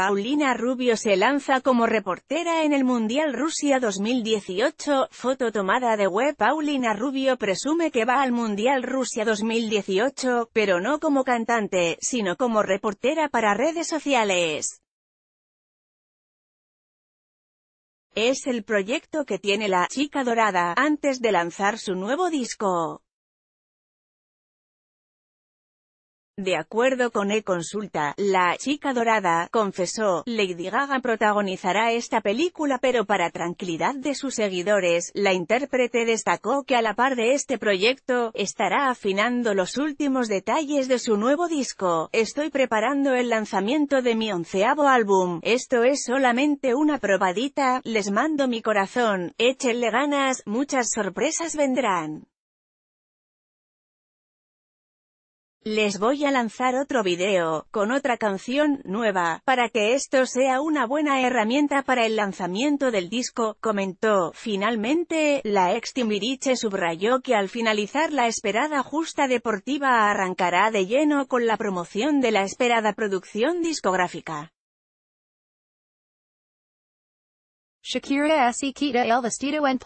Paulina Rubio se lanza como reportera en el Mundial Rusia 2018, foto tomada de web Paulina Rubio presume que va al Mundial Rusia 2018, pero no como cantante, sino como reportera para redes sociales. Es el proyecto que tiene la «Chica Dorada» antes de lanzar su nuevo disco. De acuerdo con E-Consulta, la «Chica Dorada», confesó, Lady Gaga protagonizará esta película pero para tranquilidad de sus seguidores, la intérprete destacó que a la par de este proyecto, estará afinando los últimos detalles de su nuevo disco. Estoy preparando el lanzamiento de mi onceavo álbum, esto es solamente una probadita, les mando mi corazón, échenle ganas, muchas sorpresas vendrán. Les voy a lanzar otro video, con otra canción, nueva, para que esto sea una buena herramienta para el lanzamiento del disco, comentó. Finalmente, la ex Timbiriche subrayó que al finalizar la esperada justa deportiva arrancará de lleno con la promoción de la esperada producción discográfica. Shakira El Vestido en